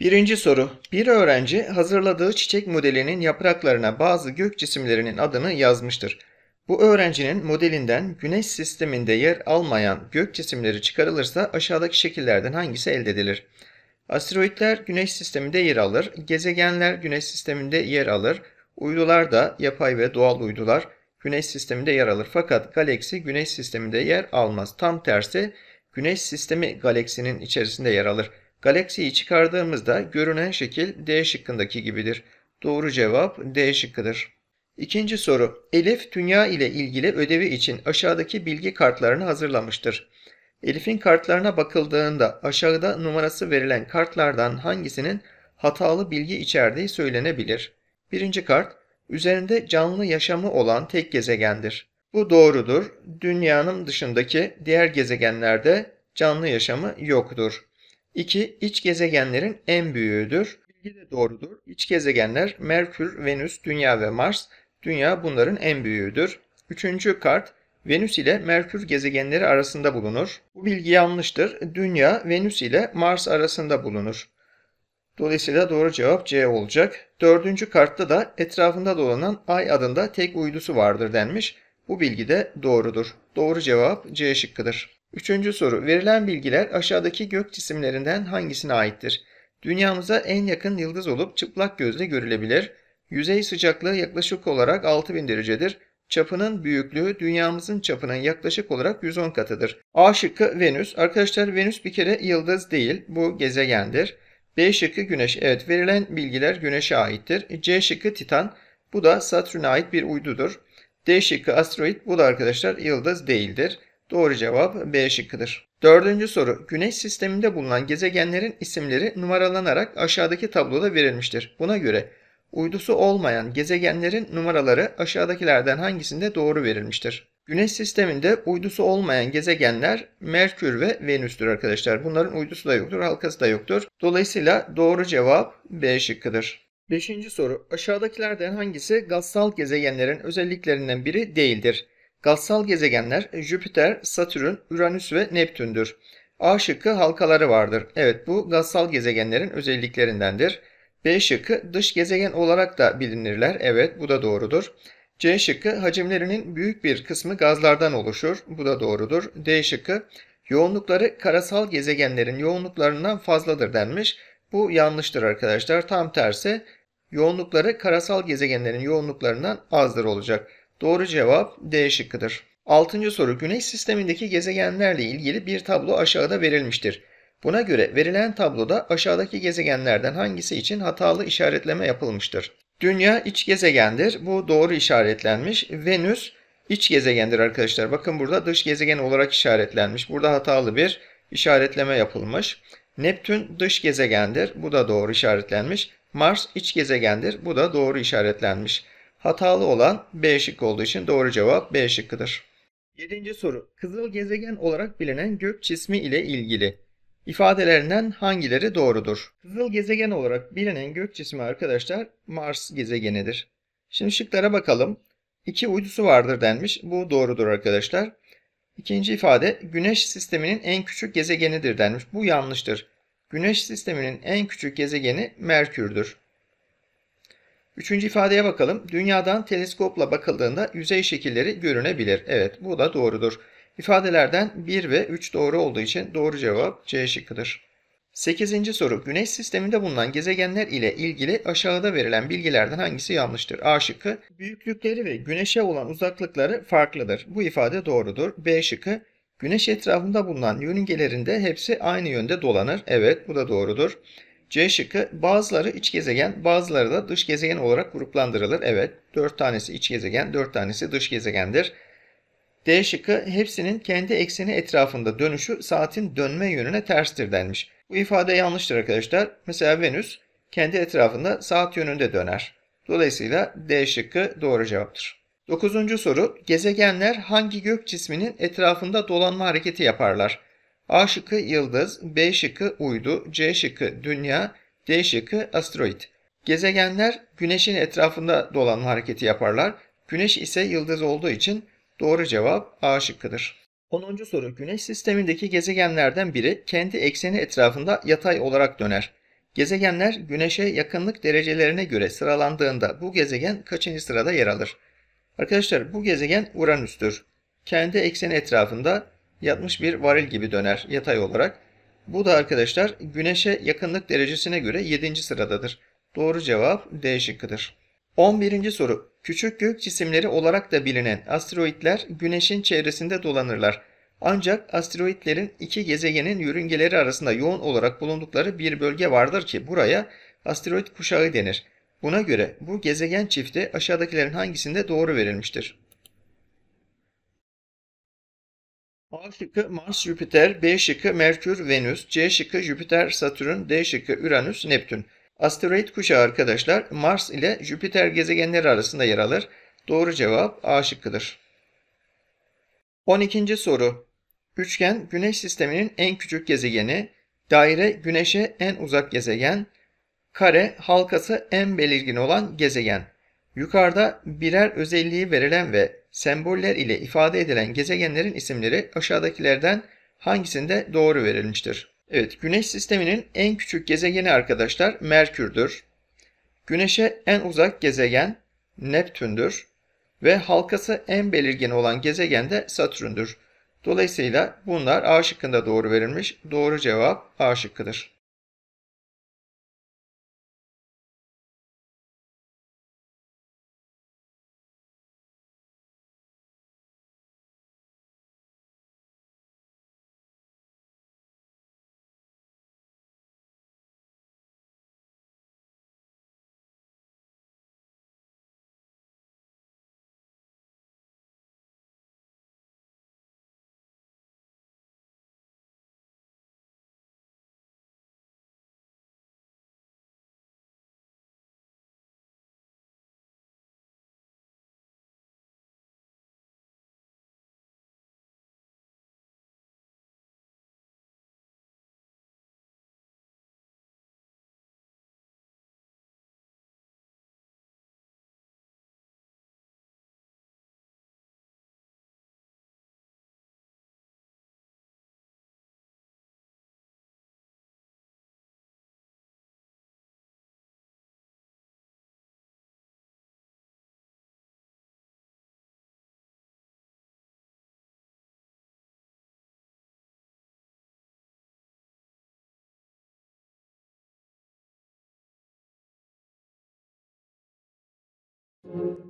Birinci soru. Bir öğrenci hazırladığı çiçek modelinin yapraklarına bazı gök cisimlerinin adını yazmıştır. Bu öğrencinin modelinden güneş sisteminde yer almayan gök cisimleri çıkarılırsa aşağıdaki şekillerden hangisi elde edilir? Asteroidler güneş sisteminde yer alır, gezegenler güneş sisteminde yer alır, uydular da yapay ve doğal uydular, Güneş sisteminde yer alır. Fakat galaksi Güneş sisteminde yer almaz. Tam tersi Güneş sistemi galaksinin içerisinde yer alır. Galaksiyi çıkardığımızda görünen şekil D şıkkındaki gibidir. Doğru cevap D şıkkıdır. İkinci soru. Elif dünya ile ilgili ödevi için aşağıdaki bilgi kartlarını hazırlamıştır. Elif'in kartlarına bakıldığında aşağıda numarası verilen kartlardan hangisinin hatalı bilgi içerdiği söylenebilir. Birinci kart üzerinde canlı yaşamı olan tek gezegendir. Bu doğrudur. Dünyanın dışındaki diğer gezegenlerde canlı yaşamı yoktur. 2. İç gezegenlerin en büyüğüdür. Bilgi de doğrudur. İç gezegenler Merkür, Venüs, Dünya ve Mars. Dünya bunların en büyüğüdür. Üçüncü kart Venüs ile Merkür gezegenleri arasında bulunur. Bu bilgi yanlıştır. Dünya Venüs ile Mars arasında bulunur. Dolayısıyla doğru cevap C olacak. Dördüncü kartta da etrafında dolanan Ay adında tek uydusu vardır denmiş. Bu bilgi de doğrudur. Doğru cevap C şıkkıdır. Üçüncü soru. Verilen bilgiler aşağıdaki gök cisimlerinden hangisine aittir? Dünyamıza en yakın yıldız olup çıplak gözle görülebilir. Yüzey sıcaklığı yaklaşık olarak 6000 derecedir. Çapının büyüklüğü dünyamızın çapının yaklaşık olarak 110 katıdır. A şıkkı Venüs. Arkadaşlar Venüs bir kere yıldız değil, bu gezegendir. D şıkkı Güneş. Evet verilen bilgiler Güneş'e aittir. E, C şıkkı Titan. Bu da Satürn'e ait bir uydudur. D şıkkı asteroid. Bu da arkadaşlar yıldız değildir. Doğru cevap B şıkkıdır. Dördüncü soru. Güneş sisteminde bulunan gezegenlerin isimleri numaralanarak aşağıdaki tabloda verilmiştir. Buna göre uydusu olmayan gezegenlerin numaraları aşağıdakilerden hangisinde doğru verilmiştir? Güneş sisteminde uydusu olmayan gezegenler Merkür ve Venüs'tür arkadaşlar. Bunların uydusu da yoktur, halkası da yoktur. Dolayısıyla doğru cevap B şıkkıdır. Beşinci soru. Aşağıdakilerden hangisi gazsal gezegenlerin özelliklerinden biri değildir? Gazsal gezegenler Jüpiter, Satürn, Uranüs ve Neptün'dür. A şıkkı halkaları vardır. Evet bu gazsal gezegenlerin özelliklerindendir. B şıkkı dış gezegen olarak da bilinirler. Evet bu da doğrudur. C şıkkı hacimlerinin büyük bir kısmı gazlardan oluşur. Bu da doğrudur. D şıkkı yoğunlukları karasal gezegenlerin yoğunluklarından fazladır denmiş. Bu yanlıştır arkadaşlar. Tam tersi yoğunlukları karasal gezegenlerin yoğunluklarından azdır olacak. Doğru cevap D şıkkıdır. 6. soru Güneş sistemindeki gezegenlerle ilgili bir tablo aşağıda verilmiştir. Buna göre verilen tabloda aşağıdaki gezegenlerden hangisi için hatalı işaretleme yapılmıştır? Dünya iç gezegendir. Bu doğru işaretlenmiş. Venüs iç gezegendir arkadaşlar. Bakın burada dış gezegen olarak işaretlenmiş. Burada hatalı bir işaretleme yapılmış. Neptün dış gezegendir. Bu da doğru işaretlenmiş. Mars iç gezegendir. Bu da doğru işaretlenmiş. Hatalı olan B şıkkı olduğu için doğru cevap B şıkkıdır. 7. soru. Kızıl gezegen olarak bilinen gök cismi ile ilgili İfadelerinden hangileri doğrudur? Kızıl gezegen olarak bilinen gök cismi arkadaşlar Mars gezegenidir. Şimdi şıklara bakalım. İki uydusu vardır denmiş. Bu doğrudur arkadaşlar. İkinci ifade Güneş sisteminin en küçük gezegenidir denmiş. Bu yanlıştır. Güneş sisteminin en küçük gezegeni Merkür'dür. Üçüncü ifadeye bakalım. Dünyadan teleskopla bakıldığında yüzey şekilleri görünebilir. Evet bu da doğrudur. İfadelerden 1 ve 3 doğru olduğu için doğru cevap C şıkkıdır. 8. soru. Güneş sisteminde bulunan gezegenler ile ilgili aşağıda verilen bilgilerden hangisi yanlıştır? A şıkkı. Büyüklükleri ve güneşe olan uzaklıkları farklıdır. Bu ifade doğrudur. B şıkkı. Güneş etrafında bulunan yörüngelerinde hepsi aynı yönde dolanır. Evet bu da doğrudur. C şıkkı bazıları iç gezegen bazıları da dış gezegen olarak gruplandırılır. Evet 4 tanesi iç gezegen 4 tanesi dış gezegendir. D şıkkı hepsinin kendi ekseni etrafında dönüşü saatin dönme yönüne terstir denmiş. Bu ifade yanlıştır arkadaşlar. Mesela Venüs kendi etrafında saat yönünde döner. Dolayısıyla D şıkkı doğru cevaptır. 9. soru gezegenler hangi gök cisminin etrafında dolanma hareketi yaparlar? A şıkkı yıldız, B şıkkı uydu, C şıkkı dünya, D şıkkı asteroid. Gezegenler güneşin etrafında dolanma hareketi yaparlar. Güneş ise yıldız olduğu için Doğru cevap A şıkkıdır. 10. soru Güneş sistemindeki gezegenlerden biri kendi ekseni etrafında yatay olarak döner. Gezegenler Güneş'e yakınlık derecelerine göre sıralandığında bu gezegen kaçıncı sırada yer alır? Arkadaşlar bu gezegen Uranüs'tür. Kendi ekseni etrafında yatmış bir varil gibi döner yatay olarak. Bu da arkadaşlar Güneş'e yakınlık derecesine göre 7. sıradadır. Doğru cevap D şıkkıdır. 11. soru Küçük gök cisimleri olarak da bilinen asteroitler güneşin çevresinde dolanırlar. Ancak asteroitlerin iki gezegenin yörüngeleri arasında yoğun olarak bulundukları bir bölge vardır ki buraya asteroid kuşağı denir. Buna göre bu gezegen çifti aşağıdakilerin hangisinde doğru verilmiştir? A şıkkı Mars, Jüpiter, B şıkkı Merkür, Venüs, C şıkkı Jüpiter, Satürn, D şıkkı Uranüs, Neptün. Asteroid kuşağı arkadaşlar Mars ile Jüpiter gezegenleri arasında yer alır. Doğru cevap A şıkkıdır. 12. soru. Üçgen Güneş sisteminin en küçük gezegeni, daire Güneş'e en uzak gezegen, kare halkası en belirgin olan gezegen. Yukarıda birer özelliği verilen ve semboller ile ifade edilen gezegenlerin isimleri aşağıdakilerden hangisinde doğru verilmiştir? Evet, Güneş sisteminin en küçük gezegeni arkadaşlar Merkür'dür. Güneş'e en uzak gezegen Neptün'dür ve halkası en belirgin olan gezegen de Satürn'dür. Dolayısıyla bunlar A şıkkında doğru verilmiş. Doğru cevap A şıkkıdır. Thank you.